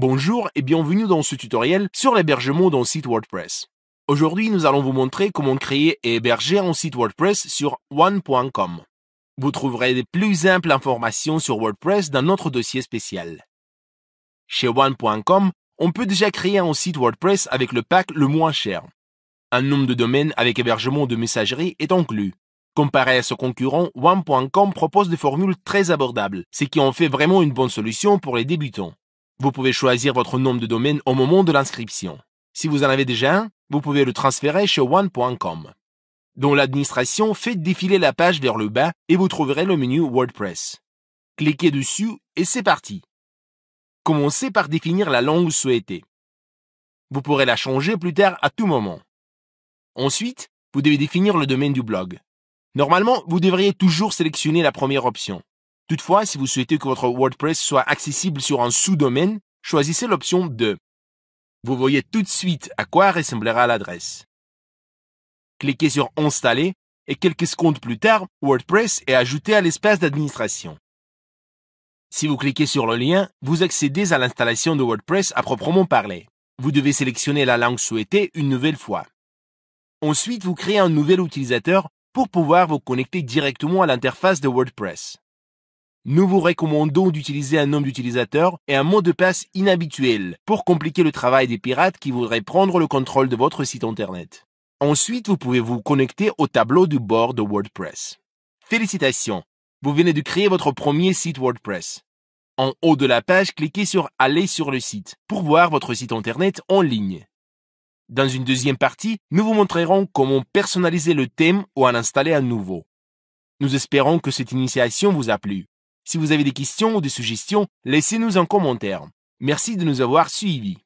Bonjour et bienvenue dans ce tutoriel sur l'hébergement d'un site WordPress. Aujourd'hui, nous allons vous montrer comment créer et héberger un site WordPress sur one.com. Vous trouverez les plus simples informations sur WordPress dans notre dossier spécial. Chez one.com, on peut déjà créer un site WordPress avec le pack le moins cher. Un nombre de domaines avec hébergement de messagerie est inclus. Comparé à ce concurrent, one.com propose des formules très abordables, ce qui en fait vraiment une bonne solution pour les débutants. Vous pouvez choisir votre nombre de domaine au moment de l'inscription. Si vous en avez déjà un, vous pouvez le transférer chez one.com. dont l'administration, fait défiler la page vers le bas et vous trouverez le menu WordPress. Cliquez dessus et c'est parti. Commencez par définir la langue souhaitée. Vous pourrez la changer plus tard à tout moment. Ensuite, vous devez définir le domaine du blog. Normalement, vous devriez toujours sélectionner la première option. Toutefois, si vous souhaitez que votre WordPress soit accessible sur un sous-domaine, choisissez l'option 2. Vous voyez tout de suite à quoi ressemblera l'adresse. Cliquez sur Installer et quelques secondes plus tard, WordPress est ajouté à l'espace d'administration. Si vous cliquez sur le lien, vous accédez à l'installation de WordPress à proprement parler. Vous devez sélectionner la langue souhaitée une nouvelle fois. Ensuite, vous créez un nouvel utilisateur pour pouvoir vous connecter directement à l'interface de WordPress. Nous vous recommandons d'utiliser un nom d'utilisateur et un mot de passe inhabituel pour compliquer le travail des pirates qui voudraient prendre le contrôle de votre site internet. Ensuite, vous pouvez vous connecter au tableau du bord de WordPress. Félicitations, vous venez de créer votre premier site WordPress. En haut de la page, cliquez sur Aller sur le site pour voir votre site internet en ligne. Dans une deuxième partie, nous vous montrerons comment personnaliser le thème ou en installer un nouveau. Nous espérons que cette initiation vous a plu. Si vous avez des questions ou des suggestions, laissez-nous un commentaire. Merci de nous avoir suivis.